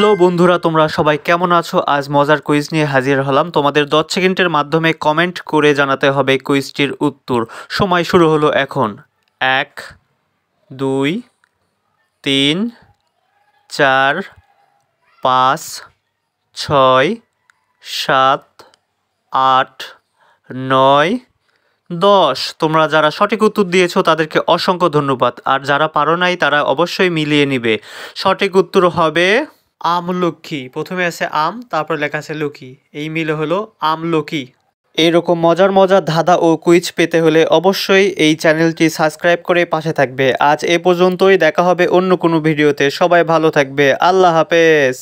hello বন্ধুরা তোমরা সবাই কেমন আছো আজ মজার কুইজ নিয়ে হাজির হলাম তোমাদের দশ সেকেন্ডের মাধ্যমে কমেন্ট করে জানাতে হবে কুইজটির উত্তর সময় শুরু হলো এখন এক দুই তিন চার পাঁচ ছয় সাত আট নয় দশ তোমরা যারা সঠিক উত্তর দিয়েছো তাদেরকে অসংখ্য ধন্যবাদ আর যারা পারো নাই তারা অবশ্যই মিলিয়ে নিবে সঠিক উত্তর হবে আমলক্ষ্মী প্রথমে আছে আম তারপর লেখা আছে লুকি এই মিলে হলো আমলকি এইরকম মজার মজার ধাঁধা ও কুইজ পেতে হলে অবশ্যই এই চ্যানেলটি সাবস্ক্রাইব করে পাশে থাকবে আজ এ পর্যন্তই দেখা হবে অন্য কোনো ভিডিওতে সবাই ভালো থাকবে আল্লাহ হাফেজ